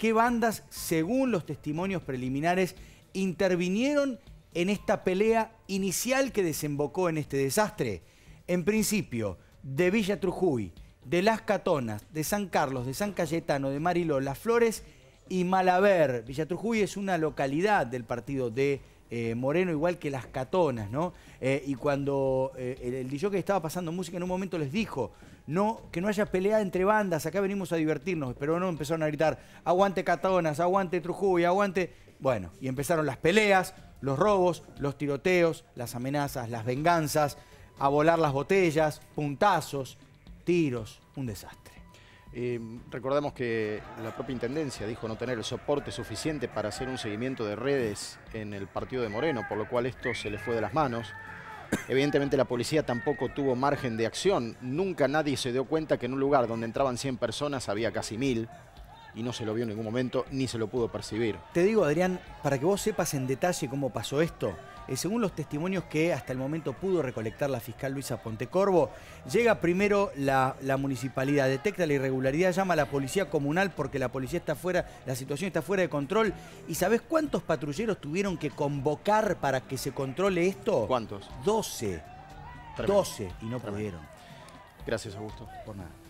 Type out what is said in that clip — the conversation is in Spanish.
qué bandas, según los testimonios preliminares, intervinieron en esta pelea inicial que desembocó en este desastre. En principio, de Villa Trujuy, de Las Catonas, de San Carlos, de San Cayetano, de Mariló, Las Flores y Malaber. Villa Trujuy es una localidad del partido de eh, Moreno, igual que las catonas, ¿no? Eh, y cuando eh, el, DJ que estaba pasando música, en un momento les dijo, no, que no haya pelea entre bandas, acá venimos a divertirnos, pero no empezaron a gritar, aguante catonas, aguante Trujuy, aguante... Bueno, y empezaron las peleas, los robos, los tiroteos, las amenazas, las venganzas, a volar las botellas, puntazos, tiros, un desastre. Eh, recordamos que la propia Intendencia dijo no tener el soporte suficiente para hacer un seguimiento de redes en el partido de Moreno, por lo cual esto se le fue de las manos. Evidentemente la policía tampoco tuvo margen de acción. Nunca nadie se dio cuenta que en un lugar donde entraban 100 personas había casi 1000 y no se lo vio en ningún momento ni se lo pudo percibir. Te digo, Adrián, para que vos sepas en detalle cómo pasó esto, eh, según los testimonios que hasta el momento pudo recolectar la fiscal Luisa Pontecorvo, llega primero la, la, municipalidad, detecta la irregularidad, llama a la policía comunal porque la policía está fuera, la situación está fuera de control. ¿Y sabés cuántos patrulleros tuvieron que convocar para que se controle esto? ¿Cuántos? 12. Doce. 12 y no pudieron. Gracias, Augusto. Por nada.